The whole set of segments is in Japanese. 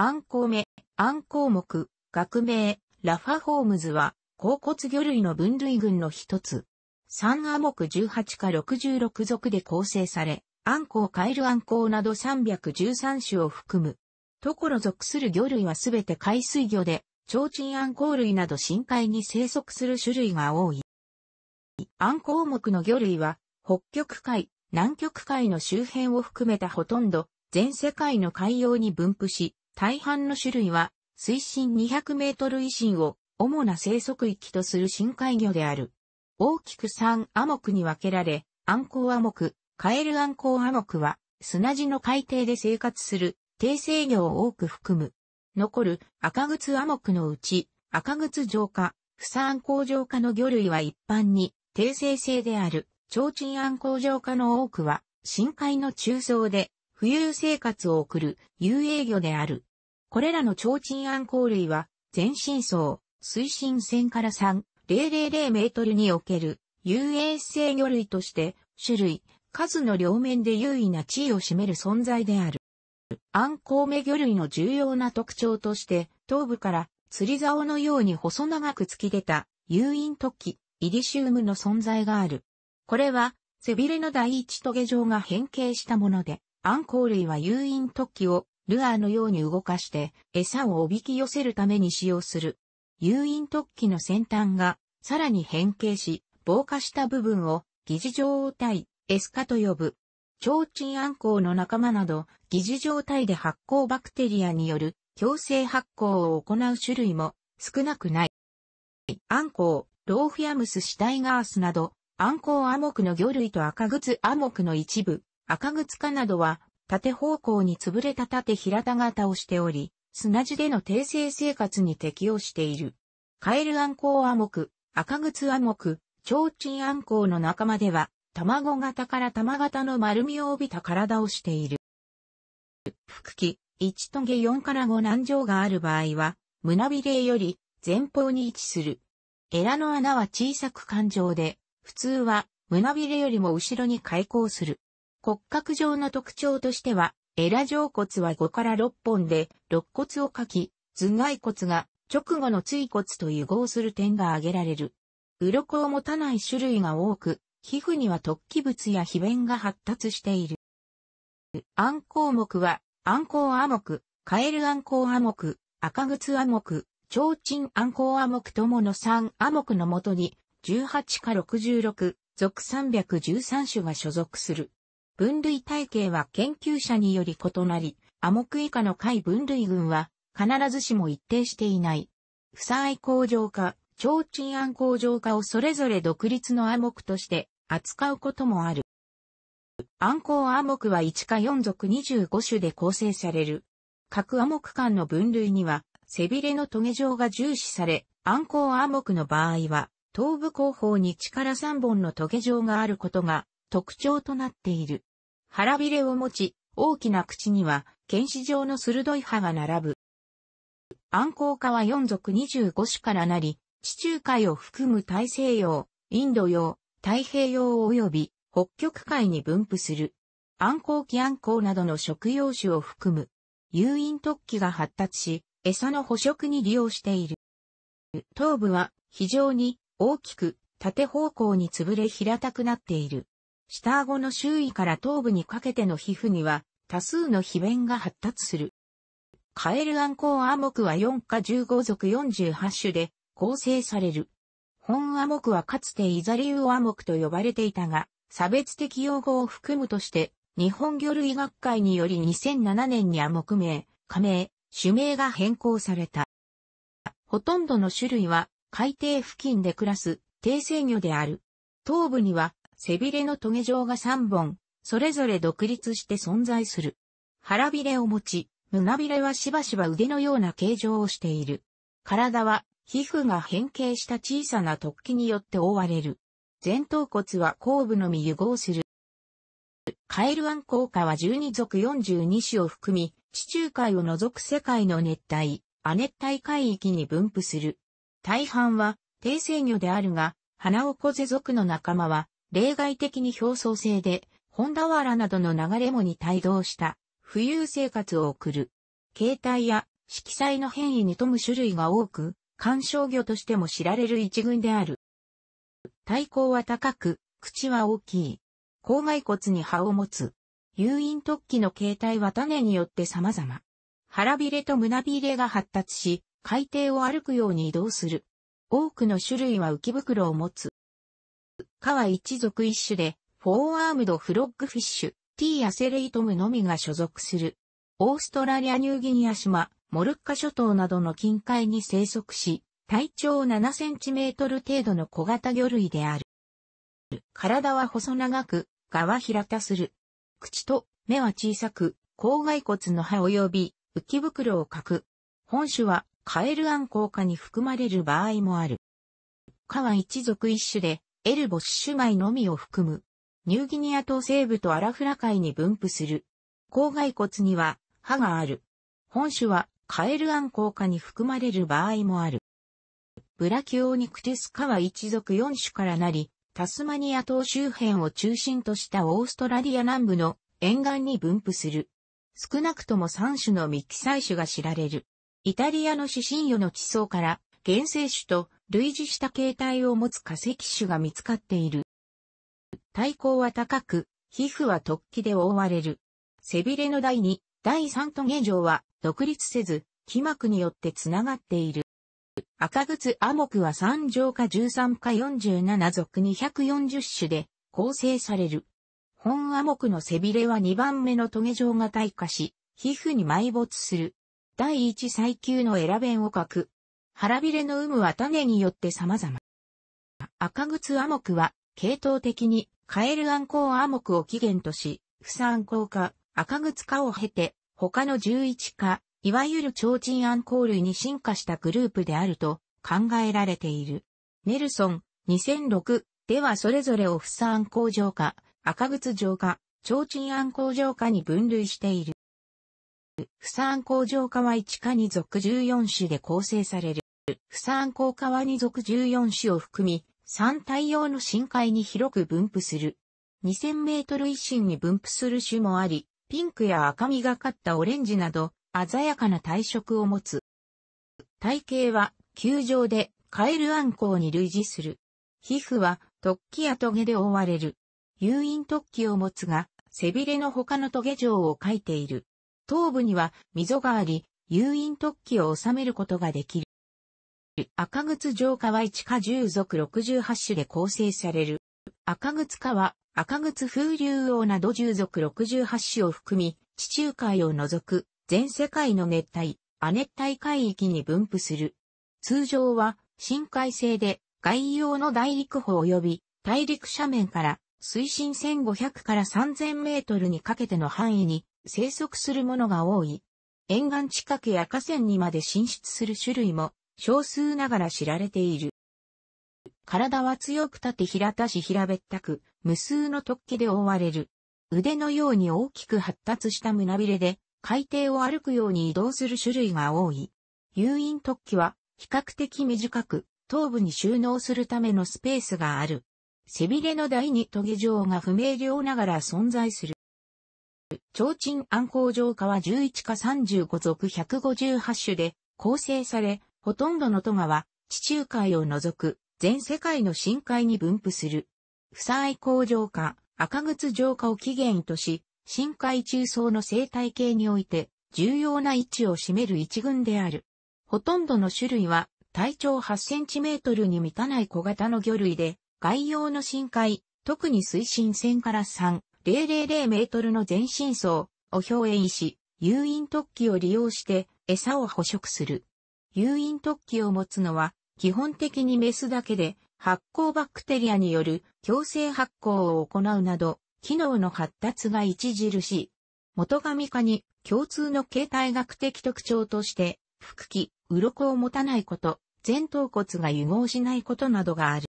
アンコ暗メ、アンコウ目、学名、ラファホームズは、甲骨魚類の分類群の一つ。3ア目18か66属で構成され、アンコウカエルアンコウなど313種を含む。ところ属する魚類はすべて海水魚で、超鎮アンコウ類など深海に生息する種類が多い。アンコウ目の魚類は、北極海、南極海の周辺を含めたほとんど、全世界の海洋に分布し、大半の種類は、水深200メートル以深を主な生息域とする深海魚である。大きく3アモクに分けられ、アンコウアモク、カエルアンコウアモクは、砂地の海底で生活する、低生魚を多く含む。残る赤靴アモクのうち、赤靴浄化、不産工場化の魚類は一般に、低生性である、超鎮コ工場化の多くは、深海の中層で、浮遊生活を送る遊泳魚である。これらの超鎮暗光類は、前進層、水深線から3000メートルにおける、遊泳性魚類として、種類、数の両面で優位な地位を占める存在である。暗光目魚類の重要な特徴として、頭部から釣り竿のように細長く突き出た、誘引突起、イデシウムの存在がある。これは、背びれの第一トゲ状が変形したもので、暗光類は誘引突起をルアーのように動かして餌をおびき寄せるために使用する。誘引突起の先端がさらに変形し、防火した部分を疑似状態、エスカと呼ぶ。超鎮コウの仲間など、疑似状態で発酵バクテリアによる強制発酵を行う種類も少なくない。アンコウ、ローフィアムスシタイガースなど、アンコウアモクの魚類と赤靴アモクの一部、赤靴科などは縦方向に潰れた縦平田型をしており、砂地での定性生活に適応している。カエルアンコウアモク、赤靴アモク、チョウチンアンコウの仲間では、卵型から玉型の丸みを帯びた体をしている。腹期、1トゲ4から5難条がある場合は、胸びれより前方に位置する。エラの穴は小さく感情で、普通は胸びれよりも後ろに開口する。骨格上の特徴としては、エラ上骨は5から6本で、肋骨を書き、頭蓋骨が直後の椎骨と融合する点が挙げられる。鱗を持たない種類が多く、皮膚には突起物や皮弁が発達している。暗項目は、暗項亜目、カエル暗項亜目、赤靴亜目、超鎮暗項亜目ともの3亜目のもとに、18か66、属313種が所属する。分類体系は研究者により異なり、アモク以下の解分類群は必ずしも一定していない。不再向上化、超鎮安向上化をそれぞれ独立のアモクとして扱うこともある。暗号アモクは1か4属25種で構成される。各アモク間の分類には、背びれのトゲ状が重視され、暗号アモクの場合は、頭部後方に力3本のトゲ状があることが特徴となっている。腹びれを持ち、大きな口には、剣士状の鋭い歯が並ぶ。暗号化は4族25種からなり、地中海を含む大西洋、インド洋、太平洋及び北極海に分布する。暗号期暗号などの食用種を含む。誘引突起が発達し、餌の捕食に利用している。頭部は非常に大きく縦方向に潰れ平たくなっている。下顎の周囲から頭部にかけての皮膚には多数の皮弁が発達する。カエルアンコウアモクは4か15属48種で構成される。本アモクはかつてイザリウオアモクと呼ばれていたが、差別的用語を含むとして、日本魚類学会により2007年にアモク名、加名、種名が変更された。ほとんどの種類は海底付近で暮らす低生魚である。頭部には背びれのトゲ状が3本、それぞれ独立して存在する。腹びれを持ち、胸びれはしばしば腕のような形状をしている。体は皮膚が変形した小さな突起によって覆われる。前頭骨は後部のみ融合する。カエルアン効果は12属42種を含み、地中海を除く世界の熱帯、亜熱帯海域に分布する。大半は低生魚であるが、花オコゼ属の仲間は例外的に表層性で、本田ラなどの流れもに帯同した、浮遊生活を送る。形態や色彩の変異に富む種類が多く、観賞魚としても知られる一群である。体高は高く、口は大きい。口蓋骨に葉を持つ。誘引突起の形態は種によって様々。腹びれと胸びれが発達し、海底を歩くように移動する。多くの種類は浮き袋を持つ。川一族一種で、フォーアームドフロッグフィッシュ、ティーアセレイトムのみが所属する。オーストラリアニューギニア島、モルッカ諸島などの近海に生息し、体長7センチメートル程度の小型魚類である。体は細長く、蛾は平たする。口と目は小さく、口蓋骨の歯及び浮き袋をかく。本種はカエルアン効果に含まれる場合もある。蚊一族一種で、エルボッシュ米のみを含む、ニューギニア島西部とアラフラ海に分布する。郊外骨には歯がある。本種はカエルアンコウに含まれる場合もある。ブラキオニクテスカは一族4種からなり、タスマニア島周辺を中心としたオーストラリア南部の沿岸に分布する。少なくとも3種のミキサイ種が知られる。イタリアの指針魚の地層から原生種と類似した形態を持つ化石種が見つかっている。体高は高く、皮膚は突起で覆われる。背びれの第2、第3トゲ状は独立せず、皮膜によってつながっている。赤靴アモクは3条か13か47属240種で構成される。本アモクの背びれは2番目のトゲ状が退化し、皮膚に埋没する。第1最級のエラ弁を書く。腹びれの有無は種によって様々。赤靴アモクは、系統的に、カエルアンコウアモクを起源とし、不産考化、赤靴化を経て、他の11化、いわゆる超人アンコウ類に進化したグループであると考えられている。ネルソン、2006ではそれぞれを不産考浄化、赤靴浄化、超人アンコウ浄化に分類している。不産考浄化は1化に属14種で構成される。不参考川に属14種を含み、3体用の深海に広く分布する。2000メートル一深に分布する種もあり、ピンクや赤みがかったオレンジなど、鮮やかな体色を持つ。体型は、球状で、カエルアンコウに類似する。皮膚は、突起やトゲで覆われる。誘引突起を持つが、背びれの他のトゲ状を描いている。頭部には溝があり、誘引突起を収めることができる。赤靴城下は一家十0属68種で構成される。赤靴下は赤靴風流王など十0属68種を含み、地中海を除く全世界の熱帯、亜熱帯海域に分布する。通常は深海性で外洋の大陸法及び大陸斜面から水深1500から3000メートルにかけての範囲に生息するものが多い。沿岸近くや河川にまで進出する種類も少数ながら知られている。体は強く立て平たし平べったく、無数の突起で覆われる。腕のように大きく発達した胸びれで、海底を歩くように移動する種類が多い。誘引突起は比較的短く、頭部に収納するためのスペースがある。背びれの第二トゲ状が不明瞭ながら存在する。超鎮暗光状化は11か35属158種で構成され、ほとんどの都がは、地中海を除く全世界の深海に分布する。不採工場化、赤靴浄化を起源とし、深海中層の生態系において重要な位置を占める一群である。ほとんどの種類は体長8センチメートルに満たない小型の魚類で、外洋の深海、特に水深線から3、000メートルの全深層を表現し、誘引突起を利用して餌を捕食する。誘引突起を持つのは、基本的にメスだけで、発酵バクテリアによる強制発酵を行うなど、機能の発達が著しい。元神化に共通の形態学的特徴として、腹器、鱗を持たないこと、前頭骨が融合しないことなどがある。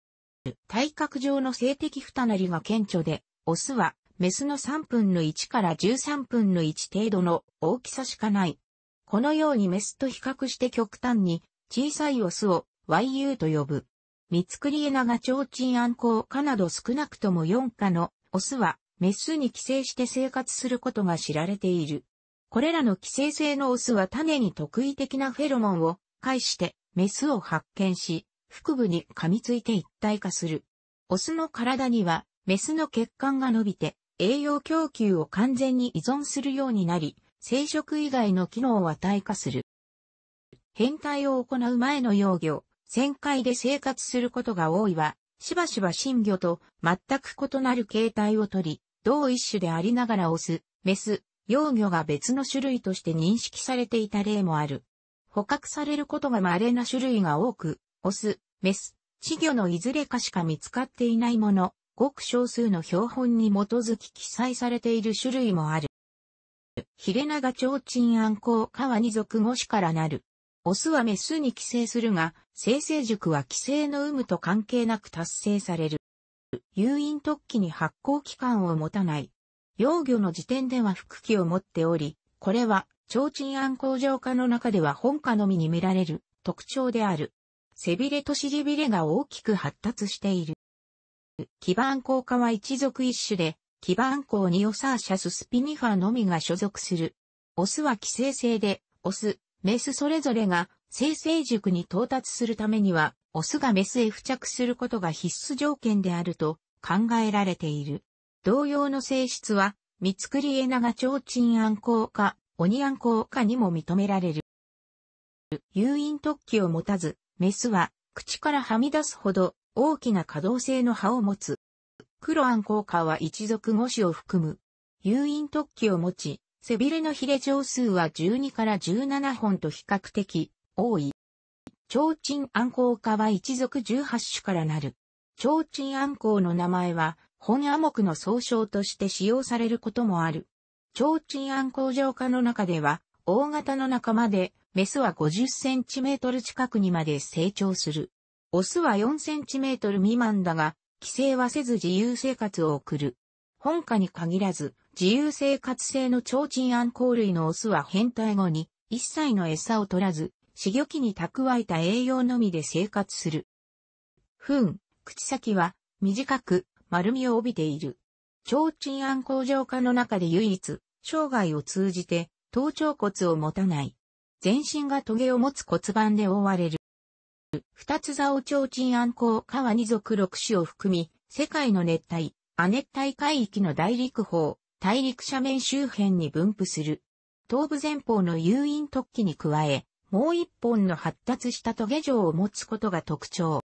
体格上の性的不たなりが顕著で、オスはメスの3分の1から13分の1程度の大きさしかないこのようにメスと比較して極端に小さいオスを YU と呼ぶ。ミツクリエナガチョウチンアンコウカなど少なくとも4科のオスはメスに寄生して生活することが知られている。これらの寄生性のオスは種に特異的なフェロモンを介してメスを発見し、腹部に噛みついて一体化する。オスの体にはメスの血管が伸びて栄養供給を完全に依存するようになり、生殖以外の機能は退化する。変態を行う前の幼魚、旋回で生活することが多いは、しばしば新魚と全く異なる形態をとり、同一種でありながらオス、メス、幼魚が別の種類として認識されていた例もある。捕獲されることが稀な種類が多く、オス、メス、稚魚のいずれかしか見つかっていないもの、ごく少数の標本に基づき記載されている種類もある。ヒレナガチョウチンアンコウカワニ属5種からなる。オスはメスに寄生するが、生成塾は寄生の有無と関係なく達成される。誘引突起に発光期間を持たない。幼魚の時点では腹器を持っており、これは、超鎮暗ウ浄化の中では本科のみに見られる特徴である。背びれと尻びれが大きく発達している。基盤効果は一族一種で、基盤校にオサーシャススピニファのみが所属する。オスは寄生性で、オス、メスそれぞれが生成塾に到達するためには、オスがメスへ付着することが必須条件であると考えられている。同様の性質は、ミツクリエナガチョウチンアンコウ科、オニアンコウ科にも認められる。誘引突起を持たず、メスは口からはみ出すほど大きな可動性の葉を持つ。黒暗効果は一族五種を含む。誘引突起を持ち、背びれのヒレ上数は12から17本と比較的多い。超鎮暗光化は一族18種からなる。超鎮暗光の名前は、本亜目の総称として使用されることもある。超鎮暗光上化の中では、大型の仲間で、メスは50センチメートル近くにまで成長する。オスは4センチメートル未満だが、規制はせず自由生活を送る。本家に限らず、自由生活性の超鎮安行類のオスは変態後に、一切の餌を取らず、死魚器に蓄えた栄養のみで生活する。ふん、口先は短く丸みを帯びている。超鎮安工上化の中で唯一、生涯を通じて頭頂骨を持たない。全身が棘を持つ骨盤で覆われる。二つ座を超鎮安港川二族六種を含み、世界の熱帯、亜熱帯海域の大陸方、大陸斜面周辺に分布する。東部前方の誘引突起に加え、もう一本の発達したトゲ状を持つことが特徴。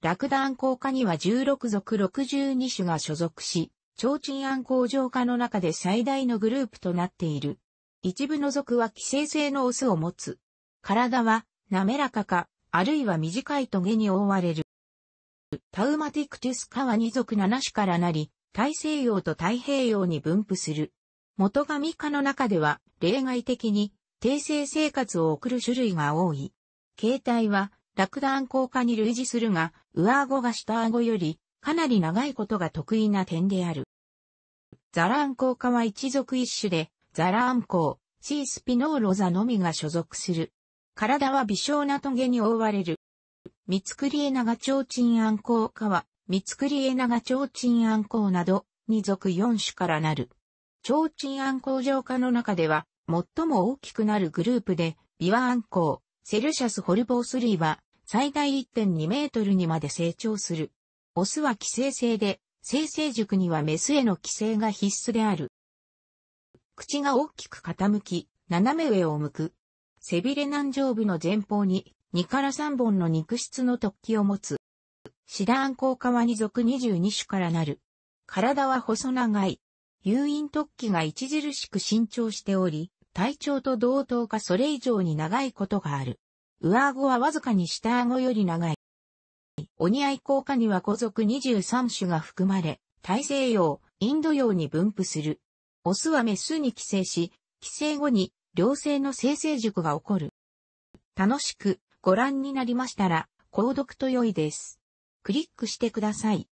ラクダ暗光科には16属62種が所属し、超鎮暗光浄化の中で最大のグループとなっている。一部の属は寄生性のオスを持つ。体は滑らかかあるいは短い棘に覆われる。タウマティクティスカは二属7種からなり、大西洋と太平洋に分布する。元神科の中では、例外的に、定性生活を送る種類が多い。形態は、落弾硬科に類似するが、上顎が下顎より、かなり長いことが得意な点である。ザラン硬科は一族一種で、ザラン鋼、シースピノーロザのみが所属する。体は微小な棘に覆われる。三つくりえ長提鎮暗光科は、三つくりえ長提鎮暗光など、二属四種からなる。提鎮暗光上科の中では、最も大きくなるグループで、ビワ暗光、セルシャスホルボース類は、最大1.2メートルにまで成長する。オスは寄生性で、生成塾にはメスへの寄生が必須である。口が大きく傾き、斜め上を向く。背びれ南上部の前方に2から3本の肉質の突起を持つ。シダンコウカワニ属22種からなる。体は細長い。誘引突起が著しく伸長しており、体長と同等かそれ以上に長いことがある。上顎はわずかに下顎より長い。オニアイコウカには古属23種が含まれ、大西洋、インド洋に分布する。オスはメスに寄生し、寄生後に良性の生成塾が起こる。楽しくご覧になりましたら、購読と良いです。クリックしてください。